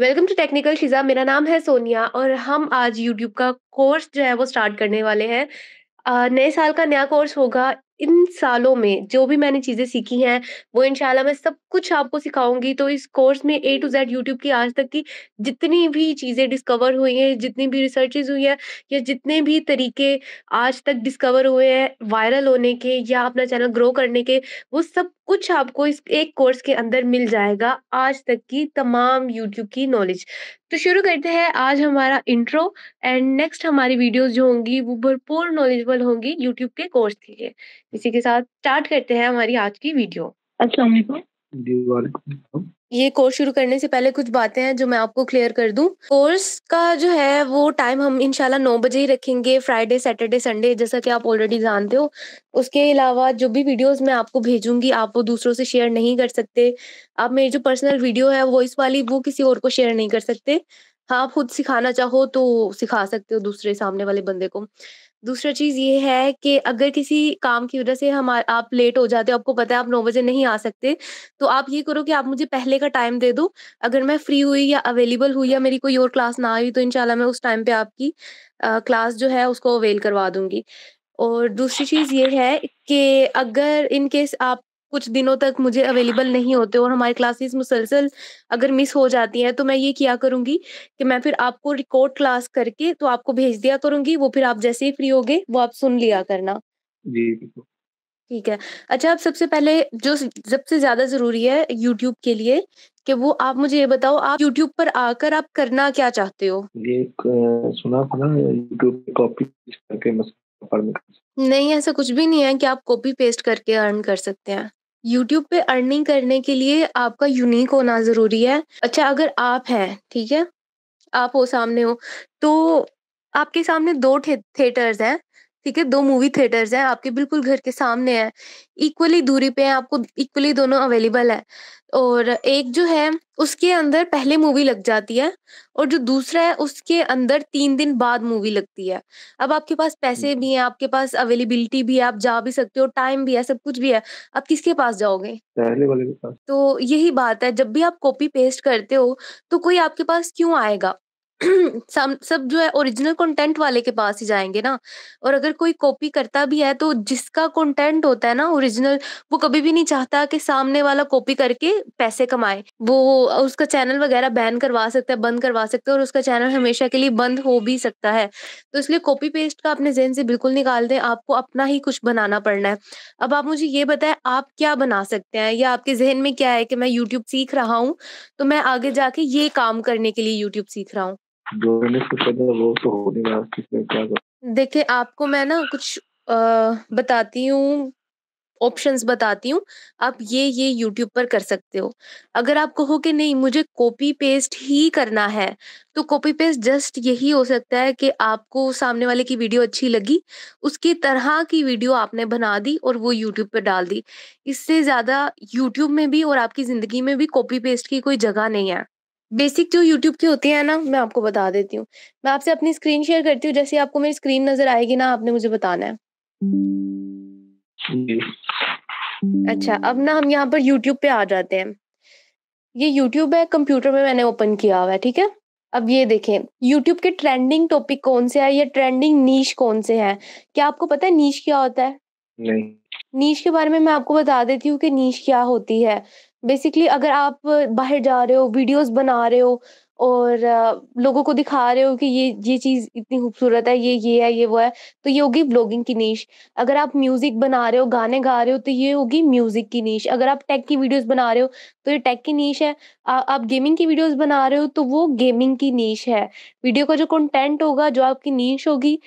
Welcome to technical शिजा मेरा नाम है सोनिया और हम आज यूट्यूब का कोर्स जो है वो स्टार्ट करने वाले हैं नए साल का नया कोर्स होगा इन सालों में जो भी मैंने चीज़ें सीखी हैं, वो इनशाला मैं सब कुछ आपको सिखाऊंगी तो इस कोर्स में ए टू ज़ेड यूट्यूब की आज तक की जितनी भी चीज़ें डिस्कवर हुई हैं, जितनी भी रिसर्चेज़ हुई हैं या जितने भी तरीके आज तक डिस्कवर हुए हैं वायरल होने के या अपना चैनल ग्रो करने के, वो सब कुछ आपको इस एक कोर्स के अंदर मिल जाएगा, आज तक की तमाम यूट्यूब की नॉलेज। तो शुरू करते हैं आज हमारा इंट्रो एंड नेक्स्ट हमारी वीडियोस जो होंगी वो भरपूर नॉलेजेबल होंगी यूट्यूब के कोर्स के लिए इसी के साथ स्टार्ट करते हैं हमारी आज की वीडियो असल ये कोर्स शुरू करने से पहले कुछ बातें हैं जो मैं आपको क्लियर कर दूं कोर्स का जो है वो टाइम हम इनशाला नौ बजे ही रखेंगे फ्राइडे सैटरडे संडे जैसा कि आप ऑलरेडी जानते हो उसके अलावा जो भी वीडियोस मैं आपको भेजूंगी आप वो दूसरों से शेयर नहीं कर सकते आप मेरी जो पर्सनल वीडियो है वॉइस वाली वो किसी और को शेयर नहीं कर सकते हाँ आप खुद सिखाना चाहो तो सिखा सकते हो दूसरे सामने वाले बंदे को दूसरा चीज ये है कि अगर किसी काम की वजह से हम आप लेट हो जाते हो आपको पता है आप नौ बजे नहीं आ सकते तो आप ये करो कि आप मुझे पहले का टाइम दे दो अगर मैं फ्री हुई या अवेलेबल हुई या मेरी कोई और क्लास ना आई तो इनशाला मैं उस टाइम पे आपकी आ, क्लास जो है उसको अवेल करवा दूंगी और दूसरी चीज ये है कि अगर इन केस आप कुछ दिनों तक मुझे अवेलेबल नहीं होते और हमारी क्लासेस मुसलसल अगर मिस हो जाती हैं तो मैं ये किया करूँगी कि मैं फिर आपको रिकॉर्ड क्लास करके तो आपको भेज दिया करूंगी वो फिर आप जैसे ही फ्री होगे वो आप सुन लिया करना जी ठीक है अच्छा आप सबसे पहले जो सबसे ज्यादा जरूरी है यूट्यूब के लिए कि वो आप मुझे ये बताओ आप यूट्यूब पर आकर आप करना क्या चाहते हो ये एक, सुना था तो ना यूट्यूब कॉपी करके नहीं ऐसा कुछ भी नहीं है कि आप कॉपी पेस्ट करके अर्न कर सकते हैं यूट्यूब पे अर्निंग करने के लिए आपका यूनिक होना ज़रूरी है। अच्छा अगर आप हैं, ठीक है? आप हो सामने हो, तो आपके सामने दो ठे थिएटर्स हैं। ठीक है दो मूवी थिएटर्स हैं आपके बिल्कुल घर के सामने है इक्वली दूरी पे है आपको इक्वली दोनों अवेलेबल है और एक जो है उसके अंदर पहले मूवी लग जाती है और जो दूसरा है उसके अंदर तीन दिन बाद मूवी लगती है अब आपके पास पैसे भी हैं आपके पास अवेलेबिलिटी भी है आप जा भी सकते हो टाइम भी है सब कुछ भी है आप किसके पास जाओगे पहले वाले के पास तो यही बात है जब भी आप कॉपी पेस्ट करते हो तो कोई आपके पास क्यों आएगा सब जो है ओरिजिनल कंटेंट वाले के पास ही जाएंगे ना और अगर कोई कॉपी करता भी है तो जिसका कंटेंट होता है ना ओरिजिनल वो कभी भी नहीं चाहता कि सामने वाला कॉपी करके पैसे कमाए वो उसका चैनल वगैरह बैन करवा सकता है बंद करवा सकता है और उसका चैनल हमेशा के लिए बंद हो भी सकता है तो इसलिए कॉपी पेस्ट का अपने जहन से बिल्कुल निकाल दें आपको अपना ही कुछ बनाना पड़ना है अब आप मुझे ये बताएं आप क्या बना सकते हैं या आपके जहन में क्या है कि मैं यूट्यूब सीख रहा हूँ तो मैं आगे जाके ये काम करने के लिए यूट्यूब सीख रहा हूँ देखिये तो देखिए आपको मैं ना कुछ आ, बताती हूँ ऑप्शंस बताती हूँ आप ये ये यूट्यूब पर कर सकते हो अगर आप कहो कि नहीं मुझे कॉपी पेस्ट ही करना है तो कॉपी पेस्ट जस्ट यही हो सकता है कि आपको सामने वाले की वीडियो अच्छी लगी उसकी तरह की वीडियो आपने बना दी और वो यूट्यूब पर डाल दी इससे ज़्यादा यूट्यूब में भी और आपकी ज़िंदगी में भी कॉपी पेस्ट की कोई जगह नहीं है बेसिक जो यूट्यूब की होती है ना मैं आपको बता देती हूँ मैं आपसे अपनी स्क्रीन शेयर करती हूँ जैसे आपको मेरी स्क्रीन नजर आएगी ना आपने मुझे बताना है अच्छा अब ना हम यहाँ पर यूट्यूब पे आ जाते हैं ये यूट्यूब है कंप्यूटर में मैंने ओपन किया हुआ है ठीक है अब ये देखें यूट्यूब के ट्रेंडिंग टॉपिक कौन से है या ट्रेंडिंग नीच कौन से है क्या आपको पता है नीच क्या होता है नहीं नीच के बारे में मैं आपको बता देती हूँ कि नीच क्या होती है बेसिकली अगर आप बाहर जा रहे हो वीडियोस बना रहे हो और लोगों को दिखा रहे हो कि ये ये चीज़ इतनी खूबसूरत है ये ये है ये वो है तो ये होगी ब्लॉगिंग की नीच अगर आप म्यूज़िक बना रहे हो गाने गा रहे हो तो ये होगी म्यूज़िक की नीच अगर आप टेक की वीडियोस बना रहे हो तो ये टेक की नीच है आ, आप गेमिंग की वीडियोस बना रहे हो तो वो गेमिंग की नीच है वीडियो का जो कंटेंट होगा जो आपकी नीच होगी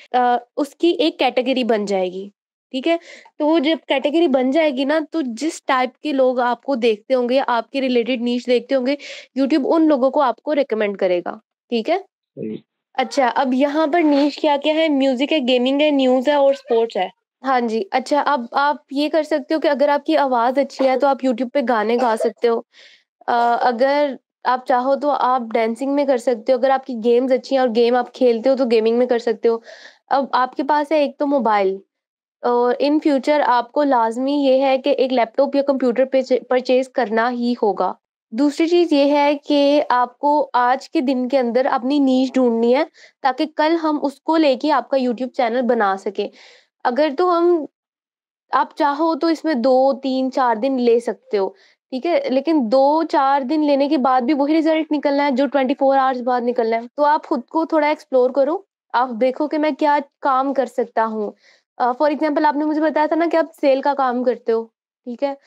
उसकी एक कैटेगरी बन जाएगी ठीक है तो वो जब कैटेगरी बन जाएगी ना तो जिस टाइप के लोग आपको देखते होंगे आपके रिलेटेड नीच देखते होंगे यूट्यूब उन लोगों को आपको रिकमेंड करेगा ठीक है अच्छा अब यहाँ पर नीच क्या क्या है म्यूजिक है गेमिंग है न्यूज है और स्पोर्ट्स है हाँ जी अच्छा अब आप ये कर सकते हो कि अगर आपकी आवाज अच्छी है तो आप यूट्यूब पे गाने गा सकते हो अगर आप चाहो तो आप डांसिंग में कर सकते हो अगर आपकी गेम्स अच्छी हैं और गेम आप खेलते हो तो गेमिंग में कर सकते हो अब आपके पास है एक तो मोबाइल और इन फ्यूचर आपको लाजमी ये है कि एक लैपटॉप या कंप्यूटर परचेज करना ही होगा दूसरी चीज़ ये है कि आपको आज के दिन के अंदर अपनी नीच ढूंढनी है ताकि कल हम उसको लेके आपका यूट्यूब चैनल बना सके अगर तो हम आप चाहो तो इसमें दो तीन चार दिन ले सकते हो ठीक है लेकिन दो चार दिन लेने के बाद भी वही रिजल्ट निकलना है जो ट्वेंटी फोर आवर्स बाद निकलना है तो आप खुद को थोड़ा एक्सप्लोर करो आप देखो कि मैं क्या काम कर सकता हूँ फॉर एग्जाम्पल आपने मुझे बताया था ना कि आप सेल का काम करते हो ठीक है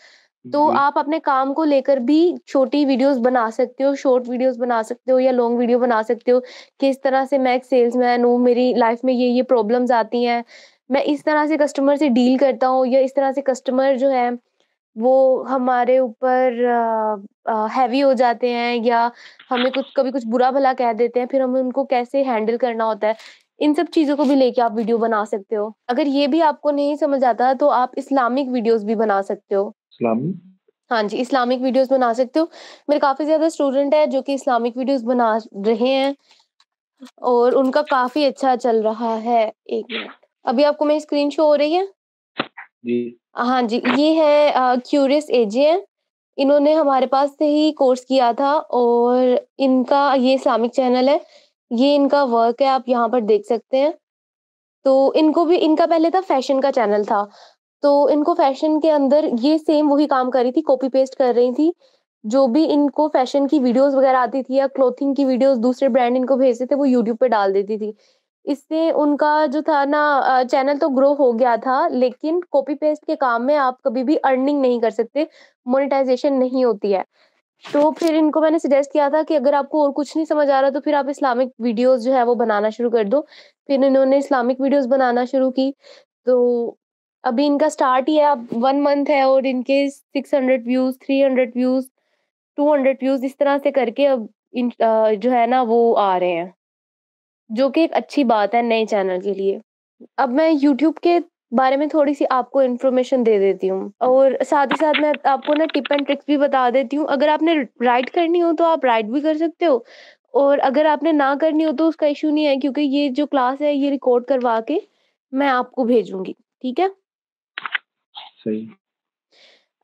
तो आप अपने काम को लेकर भी छोटी वीडियोस बना सकते हो शॉर्ट वीडियोस बना सकते हो या लॉन्ग वीडियो बना सकते हो कि इस तरह से मैं एक सेल्स मैन हूँ मेरी लाइफ में ये ये प्रॉब्लम्स आती हैं मैं इस तरह से कस्टमर से डील करता हूँ या इस तरह से कस्टमर जो है वो हमारे ऊपर हैवी हो जाते हैं या हमें कुछ कभी कुछ बुरा भला कह देते हैं फिर हमें उनको कैसे हैंडल करना होता है इन सब चीजों को भी लेके आप वीडियो बना सकते हो अगर ये भी आपको नहीं समझ आता तो आप इस्लामिक वीडियोस भी बना सकते हो इस्लामी हाँ जी इस्लामिक वीडियोस बना सकते हो मेरे काफी ज्यादा स्टूडेंट है जो कि इस्लामिक वीडियोस बना रहे हैं और उनका काफी अच्छा चल रहा है एक मिनट अभी आपको मेरी स्क्रीन शो हो रही है जी हाँ जी ये है क्यूरियस एजे इन्होंने हमारे पास से ही कोर्स किया था और इनका ये इस्लामिक चैनल है ये इनका वर्क है आप यहाँ पर देख सकते हैं तो इनको भी इनका पहले था फैशन का चैनल था तो इनको फैशन के अंदर ये सेम वही काम कर रही थी कॉपी पेस्ट कर रही थी जो भी इनको फैशन की वीडियोस वगैरह आती थी या क्लोथिंग की वीडियोस दूसरे ब्रांड इनको भेजते थे वो यूट्यूब पे डाल देती थी इससे उनका जो था ना चैनल तो ग्रो हो गया था लेकिन कॉपी पेस्ट के काम में आप कभी भी अर्निंग नहीं कर सकते मोनिटाइजेशन नहीं होती है तो फिर इनको मैंने सजेस्ट किया था कि अगर आपको और कुछ नहीं समझ आ रहा तो फिर आप इस्लामिक वीडियोस जो है वो बनाना शुरू कर दो फिर इन्होंने इस्लामिक वीडियोस बनाना शुरू की तो अभी इनका स्टार्ट ही है अब वन मंथ है और इनके six hundred views three hundred views two hundred views इस तरह से करके अब इन जो है ना वो आ रहे हैं जो कि एक अच्छी बात है नए चैनल के लिए अब मैं यूट्यूब के बारे में थोड़ी सी आपको इन्फॉर्मेशन दे देती हूँ और साथ ही साथ मैं आपको ना टिप एंड ट्रिक्स भी बता देती हूँ अगर आपने राइड करनी हो तो आप राइड भी कर सकते हो और अगर आपने ना करनी हो तो उसका इशू नहीं है क्योंकि ये जो क्लास है ये रिकॉर्ड करवा के मैं आपको भेजूंगी ठीक है सही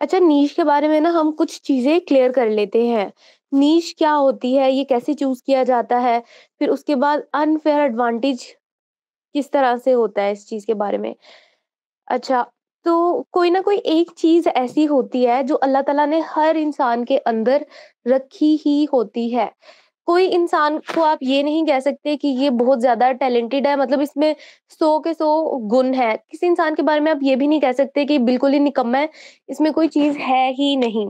अच्छा नीच के बारे में ना हम कुछ चीजें क्लियर कर लेते हैं नीच क्या होती है ये कैसे चूज किया जाता है फिर उसके बाद अनफेयर एडवांटेज किस तरह से होता है इस चीज के बारे में अच्छा तो कोई ना कोई एक चीज ऐसी होती है जो अल्लाह ताला ने हर इंसान के अंदर रखी ही होती है कोई इंसान को आप ये नहीं कह सकते कि ये बहुत ज्यादा टैलेंटेड है मतलब इसमें सो के सो गुण है किसी इंसान के बारे में आप ये भी नहीं कह सकते कि बिल्कुल ही निकम्मा है इसमें कोई चीज है ही नहीं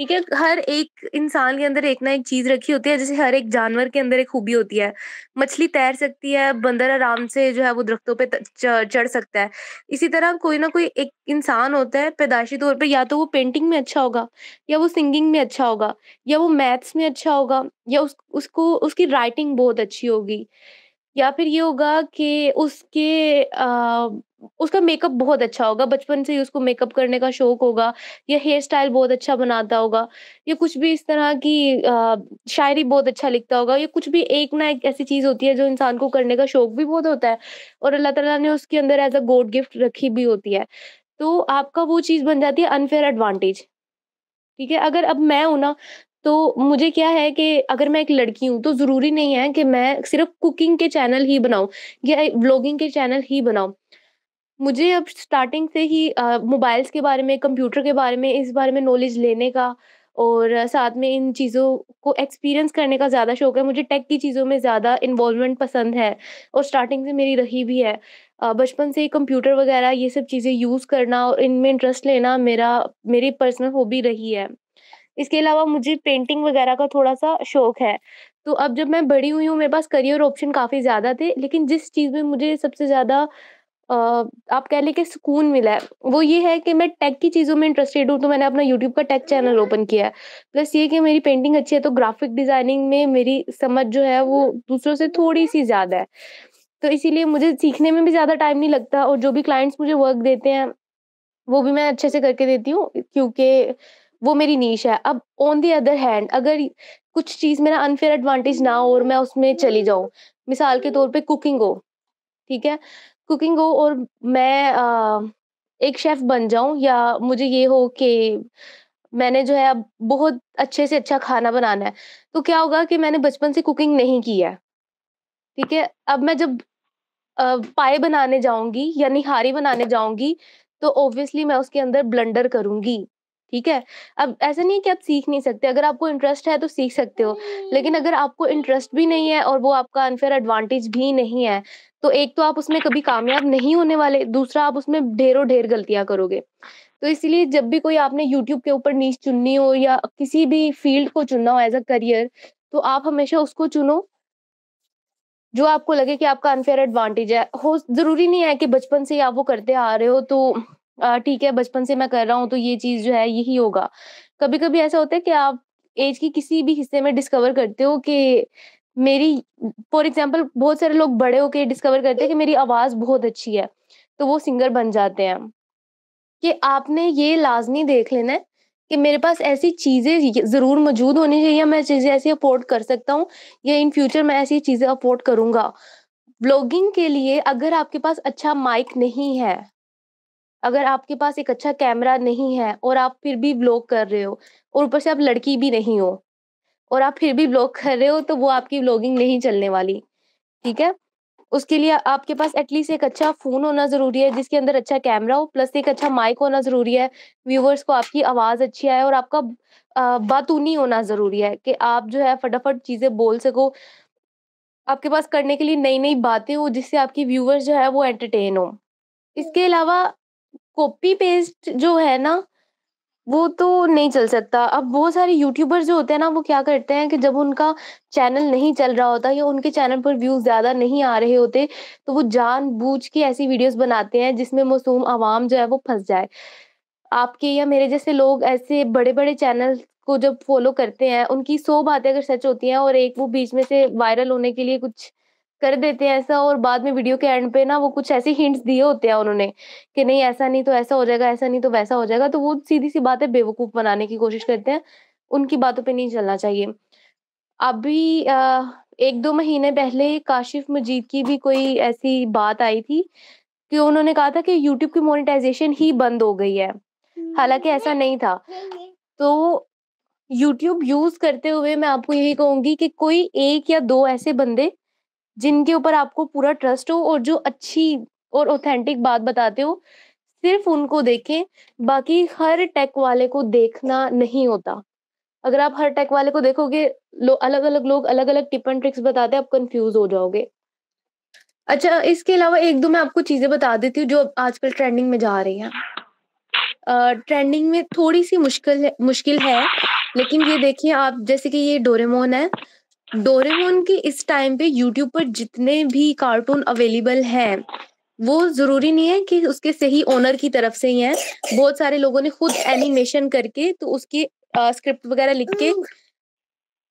ठीक है हर एक इंसान के अंदर एक ना एक चीज रखी होती है जैसे हर एक जानवर के अंदर एक खूबी होती है मछली तैर सकती है बंदर आराम से जो है वो दरख्तों पे चढ़ सकता है इसी तरह कोई ना कोई एक इंसान होता है पैदाशी तौर पर या तो वो पेंटिंग में अच्छा होगा या वो सिंगिंग में अच्छा होगा या वो मैथ्स में अच्छा होगा या उस, उसको उसकी राइटिंग बहुत अच्छी होगी या फिर ये होगा कि उसके उसका मेकअप बहुत अच्छा होगा बचपन से ही उसको मेकअप करने का शौक होगा या हेयर स्टाइल बहुत अच्छा बनाता होगा या कुछ भी इस तरह की आ, शायरी बहुत अच्छा लिखता होगा या कुछ भी एक ना एक ऐसी चीज होती है जो इंसान को करने का शौक भी बहुत होता है और अल्लाह तला ने उसके अंदर एज अ गोड गिफ्ट रखी भी होती है तो आपका वो चीज बन जाती है अनफेयर एडवांटेज ठीक है अगर अब मैं हूं ना तो मुझे क्या है कि अगर मैं एक लड़की हूँ तो ज़रूरी नहीं है कि मैं सिर्फ कुकिंग के चैनल ही बनाऊँ या ब्लॉगिंग के चैनल ही बनाऊँ मुझे अब स्टार्टिंग से ही मोबाइल्स के बारे में, कंप्यूटर के बारे में, इस बारे में नॉलेज लेने का और साथ में इन चीज़ों को एक्सपीरियंस करने का ज़्यादा शौक है। मुझे टेक की चीज़ों में ज़्यादा इन्वॉल्वमेंट पसंद है और स्टार्टिंग से मेरी रही भी है। बचपन से ही कंप्यूटर वगैरह ये सब चीज़ें यूज़ करना और इनमें इंटरेस्ट लेना मेरा मेरी पर्सनल हॉबी रही है। इसके अलावा मुझे पेंटिंग वगैरह का थोड़ा-सा शौक है। तो अब जब मैं बड़ी हुई हूँ, मेरे पास करियर ऑप्शन काफ़ी ज़्यादा थे, लेकिन जिस चीज़ में मुझे सबसे ज़्यादा आप कह लें कि सुकून मिला है वो ये है कि मैं टेक की चीज़ों में इंटरेस्टेड हूँ तो मैंने अपना यूट्यूब का टेक चैनल ओपन किया है प्लस ये कि मेरी पेंटिंग अच्छी है तो ग्राफिक डिज़ाइनिंग में मेरी समझ जो है वो दूसरों से थोड़ी सी ज़्यादा है तो इसीलिए मुझे सीखने में भी ज़्यादा टाइम नहीं लगता और जो भी क्लाइंट्स मुझे वर्क देते हैं वो भी मैं अच्छे से करके देती हूँ क्योंकि वो मेरी नीच है अब ऑन दी अदर हैंड अगर कुछ चीज़ मेरा अनफेयर एडवांटेज ना हो और मैं उसमें चली जाऊँ मिसाल के तौर पे कुकिंग हो ठीक है कुकिंग हो और मैं अ, एक शेफ बन जाऊं या मुझे ये हो कि मैंने जो है अब बहुत अच्छे से अच्छा खाना बनाना है तो क्या होगा कि मैंने बचपन से कुकिंग नहीं की है ठीक है अब मैं जब पाए बनाने जाऊंगी या निहारी बनाने जाऊंगी तो ऑब्वियसली मैं उसके अंदर ब्लंडर करूंगी ठीक है अब ऐसा नहीं है कि आप सीख नहीं सकते अगर आपको इंटरेस्ट है तो सीख सकते हो लेकिन हम्म। अगर आपको इंटरेस्ट भी नहीं है और वो आपका अनफेयर एडवांटेज भी नहीं है तो एक तो आप उसमें कभी कामयाब नहीं होने वाले दूसरा आप उसमें ढेरों ढेर गलतियां करोगे तो इसलिए जब भी कोई आपने यूट्यूब के ऊपर नीच चुननी हो या किसी भी फील्ड को चुनना हो एज अ करियर तो आप हमेशा उसको चुनो जो आपको लगे कि आपका अनफेयर एडवांटेज है हो जरूरी नहीं है कि बचपन से ही आप वो करते आ रहे हो तो ठीक है बचपन से मैं कर रहा हूँ तो ये चीज जो है यही होगा कभी कभी ऐसा होता है कि आप एज की किसी भी हिस्से में डिस्कवर करते हो कि मेरी फॉर एग्जाम्पल बहुत सारे लोग बड़े होके डिस्कवर करते हैं कि मेरी आवाज बहुत अच्छी है तो वो सिंगर बन जाते हैं कि आपने ये लाजमी देख लेना है कि मेरे पास ऐसी चीज़ें ज़रूर मौजूद होनी चाहिए मैं चीज़ें ऐसी अफोर्ड कर सकता हूँ या इन फ्यूचर मैं ऐसी चीज़ें अफोर्ड करूंगा ब्लॉगिंग के लिए अगर आपके पास अच्छा माइक नहीं है अगर आपके पास एक अच्छा कैमरा नहीं है और आप फिर भी ब्लॉग कर रहे हो और ऊपर से आप लड़की भी नहीं हो और आप फिर भी ब्लॉग कर रहे हो तो वो आपकी ब्लॉगिंग नहीं चलने वाली ठीक है उसके लिए आपके पास एटलीस्ट एक अच्छा फोन होना जरूरी है जिसके अंदर अच्छा कैमरा हो प्लस एक अच्छा माइक होना जरूरी है व्यूवर्स को आपकी आवाज अच्छी आए और आपका बातूनी होना जरूरी है कि आप जो है फटाफट चीजें बोल सको आपके पास करने के लिए नई नई बातें हो जिससे आपकी व्यूवर्स जो है वो एंटरटेन हो इसके अलावा कॉपी पेस्ट जो है ना वो तो नहीं चल सकता अब बहुत सारे यूट्यूबर जो होते हैं ना वो क्या करते हैं कि जब उनका चैनल नहीं चल रहा होता या उनके चैनल पर व्यूज ज्यादा नहीं आ रहे होते तो वो जान बूझ के ऐसी वीडियोस बनाते हैं जिसमें मासूम आवाम जो है वो फंस जाए आपके या मेरे जैसे लोग ऐसे बड़े बड़े चैनल को जब फॉलो करते हैं उनकी सौ बातें अगर सच होती हैं और एक वो बीच में से वायरल होने के लिए कुछ कर देते हैं ऐसा और बाद में वीडियो के एंड पे ना वो कुछ ऐसे हिंट्स दिए होते हैं उन्होंने कि नहीं ऐसा नहीं तो ऐसा हो जाएगा ऐसा नहीं तो वैसा हो जाएगा तो वो सीधी सी बात है बेवकूफ़ बनाने की कोशिश करते हैं उनकी बातों पे नहीं चलना चाहिए अभी एक दो महीने पहले काशिफ मजीद की भी कोई ऐसी बात आई थी कि उन्होंने कहा था कि यूट्यूब की मोनेटाइजेशन ही बंद हो गई है हालांकि हम्म, ऐसा नहीं था तो यूट्यूब यूज करते हुए मैं आपको यही कहूंगी कि कोई एक या दो ऐसे बंदे जिनके ऊपर आपको पूरा ट्रस्ट हो और जो अच्छी और ऑथेंटिक बात बताते हो सिर्फ उनको देखें बाकी हर टेक वाले को देखना नहीं होता अगर आप हर टेक वाले को देखोगे लो, अलग अलग लोग अलग अलग टिप एंड ट्रिक्स बताते हैं आप कंफ्यूज हो जाओगे अच्छा इसके अलावा एक दो मैं आपको चीजें बता देती हूँ जो आजकल ट्रेंडिंग में जा रही हैं ट्रेंडिंग में थोड़ी सी मुश्किल मुश्किल है लेकिन ये देखिए आप जैसे कि ये डोरेमोन है डोरेमोन के इस टाइम पे यूट्यूब पर जितने भी कार्टून अवेलेबल हैं वो जरूरी नहीं है कि उसके सही ओनर की तरफ से ही है बहुत सारे लोगों ने खुद एनिमेशन करके तो उसके स्क्रिप्ट वगैरह लिख के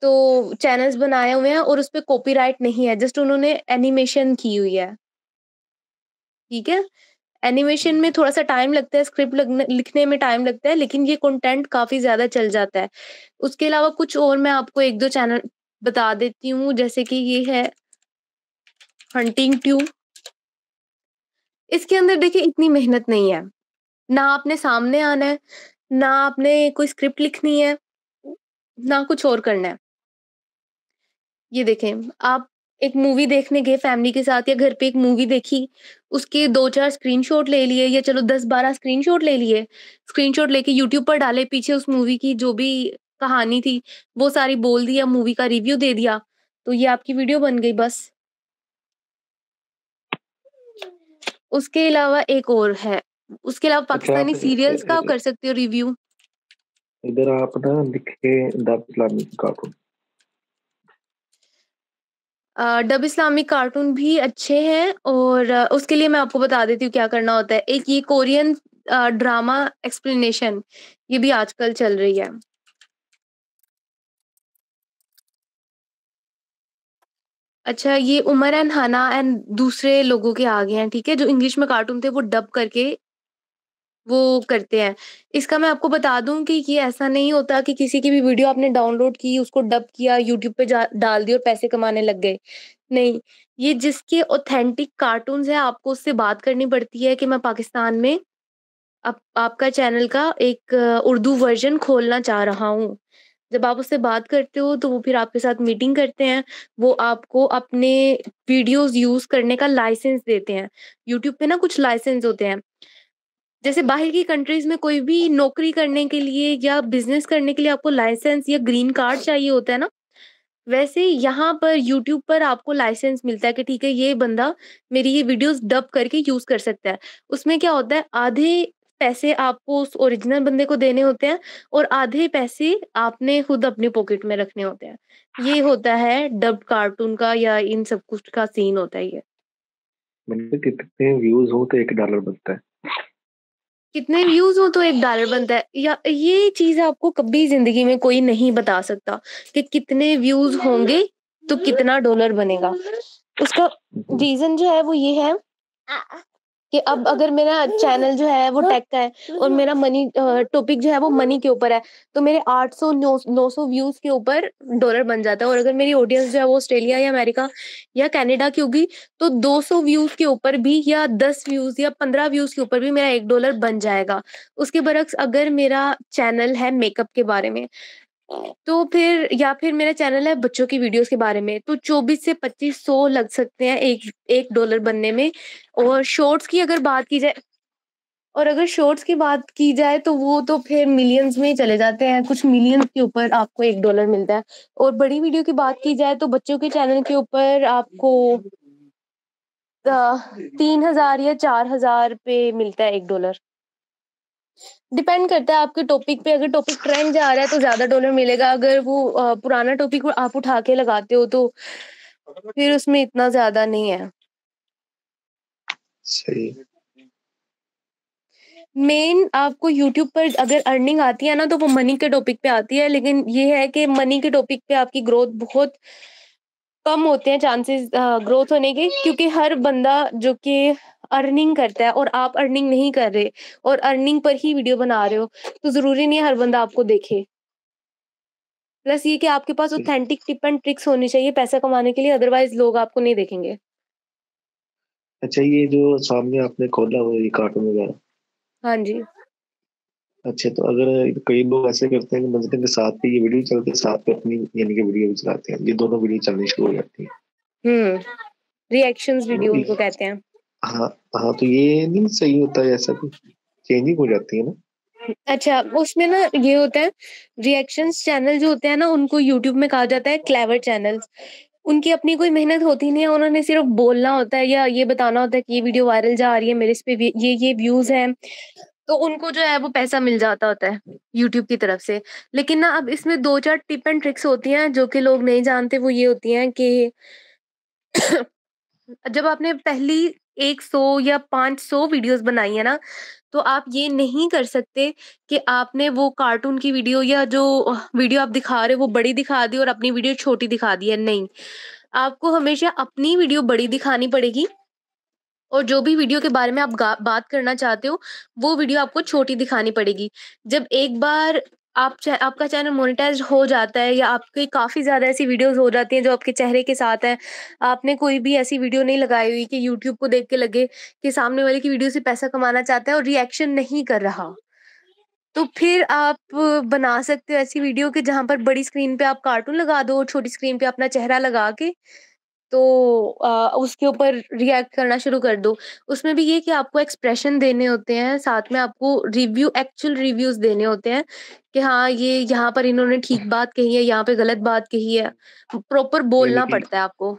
तो चैनल्स बनाए हुए हैं और उस पर राइट नहीं है जस्ट उन्होंने एनिमेशन की हुई है ठीक है एनिमेशन में थोड़ा सा टाइम लगता है स्क्रिप्ट लिखने में टाइम लगता है लेकिन ये कंटेंट काफी ज्यादा चल जाता है उसके अलावा कुछ और मैं आपको एक दो चैनल बता देती हूँ जैसे कि ये है हंटिंग ट्यूब इसके अंदर देखिए इतनी मेहनत नहीं है ना आपने सामने आना है ना आपने कोई स्क्रिप्ट लिखनी है ना कुछ और करना है ये देखें आप एक मूवी देखने गए फैमिली के साथ या घर पे एक मूवी देखी उसके दो चार स्क्रीनशॉट ले लिए या चलो दस बारह स्क्रीनशॉट ले लिए स्क्रीनशॉट लेके यूट्यूब पर डाले पीछे उस मूवी की जो भी कहानी थी वो सारी बोल दिया मूवी का रिव्यू दे दिया तो ये आपकी वीडियो बन गई बस उसके अलावा एक और है उसके अलावा अच्छा, पाकिस्तानी सीरियल्स का कर सकते हो रिव्यू इधर आप ना लिखे dub Islamic cartoon dub Islamic cartoon भी अच्छे हैं और उसके लिए मैं आपको बता देती हूँ क्या करना होता है एक ये कोरियन ड्रामा एक्सप्लेनेशन ये भी आजकल चल रही है अच्छा ये उमर एंड हना एंड दूसरे लोगों के आगे हैं ठीक है जो इंग्लिश में कार्टून थे वो डब करके वो करते हैं इसका मैं आपको बता दूं कि ये ऐसा नहीं होता कि किसी की भी वीडियो आपने डाउनलोड की उसको डब किया यूट्यूब पे डाल दिया और पैसे कमाने लग गए नहीं ये जिसके ऑथेंटिक कार्टून है आपको उससे बात करनी पड़ती है कि मैं पाकिस्तान में आप, आपका चैनल का एक उर्दू वर्जन खोलना चाह रहा हूँ जब आप उससे बात करते हो तो वो फिर आपके साथ मीटिंग करते हैं वो आपको अपने वीडियोस यूज करने का लाइसेंस देते हैं यूट्यूब पे ना कुछ लाइसेंस होते हैं जैसे बाहर की कंट्रीज में कोई भी नौकरी करने के लिए या बिजनेस करने के लिए आपको लाइसेंस या ग्रीन कार्ड चाहिए होता है ना वैसे यहाँ पर यूट्यूब पर आपको लाइसेंस मिलता है कि ठीक है ये बंदा मेरी ये वीडियोस डब करके यूज कर सकता है उसमें क्या होता है आधे पैसे आपको उस ओरिजिनल बंदे को देने होते हैं और आधे पैसे आपने खुद अपनी पॉकेट में रखने होते हैं ये हाँ। होता है डब कार्टून का या इन सब कुछ का सीन होता है ये मतलब कितने व्यूज हो तो एक डॉलर बनता है कितने व्यूज हो तो एक डॉलर बनता है या ये चीज आपको कभी जिंदगी में कोई नहीं बता सकता कि कितने व्यूज होंगे तो कितना डॉलर बनेगा उसका रीजन जो है वो ये है हाँ। कि अब अगर मेरा चैनल जो है वो टेक का है और मेरा मनी टॉपिक जो है वो मनी के ऊपर है तो मेरे 800 900 व्यूज के ऊपर डॉलर बन जाता है और अगर मेरी ऑडियंस जो है वो ऑस्ट्रेलिया या अमेरिका या कनाडा की होगी तो 200 व्यूज के ऊपर भी या 10 व्यूज या 15 व्यूज के ऊपर भी मेरा एक डॉलर बन जाएगा उसके बरक्स अगर मेरा चैनल है मेकअप के बारे में तो फिर या फिर मेरा चैनल है बच्चों की वीडियोस के बारे में तो 24 से सौ लग सकते हैं एक एक डॉलर बनने में और शॉर्ट्स की अगर बात की जाए और अगर शॉर्ट्स की बात की जाए तो वो तो फिर मिलियंस में चले जाते हैं कुछ मिलियंस के ऊपर आपको एक डॉलर मिलता है और बड़ी वीडियो की बात की जाए तो बच्चों के चैनल के ऊपर आपको तीन हजार या चार हजार पे मिलता है एक डॉलर डिपेंड करता है आपके टॉपिक पे अगर टॉपिक ट्रेंड जा रहा है तो ज्यादा डॉलर मिलेगा अगर वो पुराना टॉपिक आप उठा के लगाते हो तो फिर उसमें इतना ज्यादा नहीं है सही मेन आपको यूट्यूब पर अगर अर्निंग आती है ना तो वो मनी के टॉपिक पे आती है लेकिन ये है कि मनी के टॉपिक पे आपकी ग्रोथ बहुत कम होते हैं चांसेस ग्रोथ होने के क्योंकि हर बंदा जो कि अर्निंग करता है और आप अर्निंग नहीं कर रहे और अर्निंग पर ही वीडियो बना रहे हो तो जरूरी नहीं है हर बंदा आपको देखे प्लस ये कि आपके पास ऑथेंटिक टिप एंड ट्रिक्स होनी चाहिए पैसा कमाने के लिए अदरवाइज लोग आपको नहीं देखेंगे अच्छा ये जो सामने आपने खोला हुआ ये कार्टून वगैरह हाँ जी अच्छा तो अगर कई लोग ऐसे करते हैं कि मंजिल के साथ पे ये वीडियो चलते हैं साथ पे अपनी यानी कि वीडियो भी चलाते हैं ये दोनों वीडियो चलने शुरू हो जाती है हम्म रिएक्शंस वीडियो तो उनको कहते हैं हाँ हाँ तो ये नहीं सही होता है ऐसा कुछ चेंजिंग हो जाती है ना अच्छा उसमें ना ये होता है रिएक्शंस चैनल जो होते हैं ना उनको यूट्यूब में कहा जाता है क्लेवर चैनल्स उनकी अपनी कोई मेहनत होती नहीं है उन्होंने सिर्फ बोलना होता है या ये बताना होता है कि ये वीडियो वायरल जा रही है मेरे इस पे ये ये व्यूज है तो उनको जो है वो पैसा मिल जाता होता है यूट्यूब की तरफ से लेकिन ना अब इसमें दो चार टिप एंड ट्रिक्स होती हैं जो कि लोग नहीं जानते वो ये होती हैं कि जब आपने पहली एक सौ या पाँच सौ वीडियोज बनाई है ना तो आप ये नहीं कर सकते कि आपने वो कार्टून की वीडियो या जो वीडियो आप दिखा रहे हो वो बड़ी दिखा दी और अपनी वीडियो छोटी दिखा दी है नहीं आपको हमेशा अपनी वीडियो बड़ी दिखानी पड़ेगी और जो भी वीडियो के बारे में आप बात करना चाहते हो वो वीडियो आपको छोटी दिखानी पड़ेगी जब एक बार आप चा, आपका चैनल मोनिटाइज हो जाता है या आपकी काफ़ी ज़्यादा ऐसी वीडियोस हो जाती हैं जो आपके चेहरे के साथ हैं आपने कोई भी ऐसी वीडियो नहीं लगाई हुई कि यूट्यूब को देख के लगे कि सामने वाले की वीडियो से पैसा कमाना चाहता है और रिएक्शन नहीं कर रहा तो फिर आप बना सकते हो ऐसी वीडियो कि जहाँ पर बड़ी स्क्रीन पे आप कार्टून लगा दो छोटी स्क्रीन पे अपना चेहरा लगा के तो आ, उसके ऊपर रिएक्ट करना शुरू कर दो उसमें भी ये कि आपको एक्सप्रेशन देने होते हैं साथ में आपको रिव्यू एक्चुअल रिव्यूज देने होते हैं कि हाँ ये यहाँ पर इन्होंने ठीक बात कही है यहाँ पे गलत बात कही है प्रॉपर बोलना पड़ता है आपको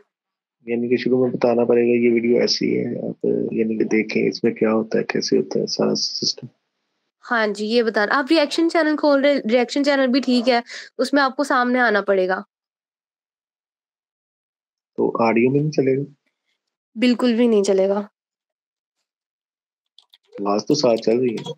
यानी कि शुरू में बताना पड़ेगा ये वीडियो ऐसी है आप यानी कि देखें इसमें क्या होता है कैसे होता है सारा सिस्टम हाँ जी ये बताना आप रिएक्शन चैनल खोल रहे रिएक्शन चैनल भी ठीक है उसमें आपको सामने आना पड़ेगा तो ऑडियो में नहीं चलेगा बिल्कुल भी नहीं चलेगा आवाज तो साथ चल रही है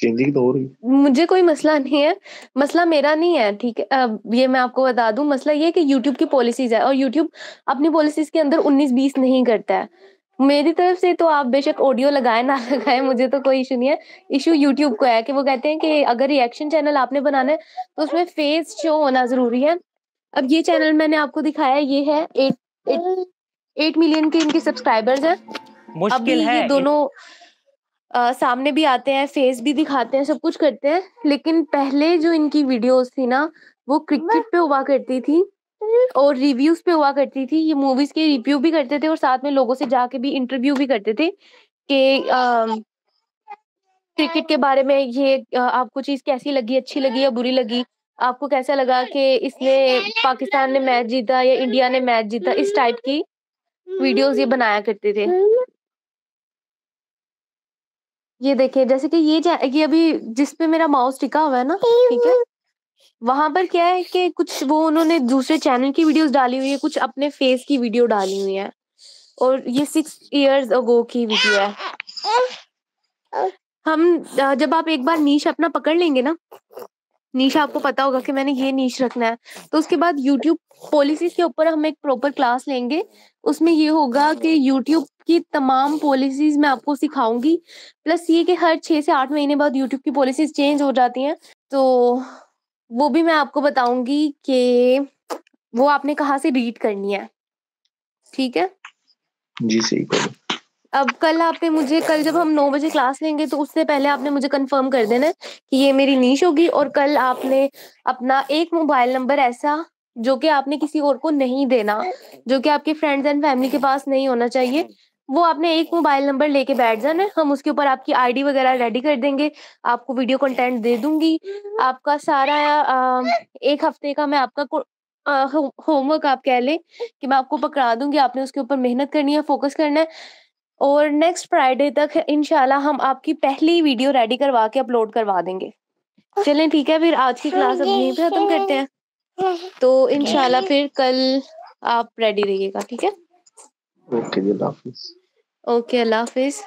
चेंजिंग तो हो रही है मुझे कोई मसला नहीं है मसला मेरा नहीं है ठीक है अब ये मैं आपको बता दूं मसला ये है कि YouTube की पॉलिसीज है और YouTube अपनी पॉलिसीज के अंदर 19 20 नहीं करता है मेरी तरफ से तो आप बेशक ऑडियो लगाए ना लगाए मुझे तो कोई इशू नहीं है इशू यूट्यूब को है कि वो कहते हैं कि अगर रिएक्शन चैनल आपने बनाना है तो उसमें फेस शो होना जरूरी है अब ये चैनल मैंने आपको दिखाया ये है एट एट, एट मिलियन के इनके सब्सक्राइबर्स हैं मुश्किल है ये दोनों आ, सामने भी आते हैं फेस भी दिखाते हैं सब कुछ करते हैं लेकिन पहले जो इनकी वीडियोस थी ना वो क्रिकेट पे हुआ करती थी और रिव्यूज पे हुआ करती थी ये मूवीज के रिव्यू भी करते थे और साथ में लोगों से जाके भी इंटरव्यू भी करते थे कि क्रिकेट के बारे में ये आ, आपको चीज कैसी लगी अच्छी लगी या बुरी लगी आपको कैसा लगा हाँ, कि इसने पाकिस्तान ने मैच जीता या हम्म, इंडिया ने मैच जीता इस टाइप हम्म, की वीडियोस ये हम्म, बनाया करते थे ये देखिए जैसे कि ये ये अभी जिस पे मेरा माउस टिका हुआ है ना ठीक है वहां पर क्या है कि कुछ वो उन्होंने दूसरे चैनल की वीडियोस डाली हुई है कुछ अपने फेस की वीडियो डाली हुई है और ये सिक्स इयर्स अगो की वीडियो है हम जब आप एक बार नीश अपना पकड़ लेंगे ना नीश आपको पता होगा कि मैंने ये नीश रखना है तो उसके बाद यूट्यूब पॉलिसीज के ऊपर हम एक प्रॉपर क्लास लेंगे उसमें ये होगा कि यूट्यूब की तमाम पॉलिसीज मैं आपको सिखाऊंगी प्लस ये कि हर छः से आठ महीने बाद यूट्यूब की पॉलिसीज चेंज हो जाती हैं तो वो भी मैं आपको बताऊंगी कि वो आपने कहाँ से रीड करनी है ठीक है जी सही अब कल आपने मुझे कल जब हम नौ बजे क्लास लेंगे तो उससे पहले आपने मुझे कंफर्म कर देना कि ये मेरी नीच होगी और कल आपने अपना एक मोबाइल नंबर ऐसा जो कि आपने किसी और को नहीं देना जो कि आपके फ्रेंड्स एंड फैमिली के पास नहीं होना चाहिए वो आपने एक मोबाइल नंबर लेके बैठ जाना है हम उसके ऊपर आपकी आईडी वगैरह रेडी कर देंगे आपको वीडियो कंटेंट दे दूंगी आपका सारा आ, एक हफ्ते का मैं आपका होमवर्क आप कह लें कि मैं आपको पकड़ा दूंगी आपने उसके ऊपर मेहनत करनी है फोकस करना है और नेक्स्ट फ्राइडे तक इनशाला हम आपकी पहली वीडियो रेडी करवा के अपलोड करवा देंगे चलें ठीक है फिर आज की क्लास अब यहीं पे खत्म करते हैं तो इनशाला फिर कल आप रेडी रहिएगा ठीक है ओके अल्लाह हाफिज ओके अल्लाह हाफिज़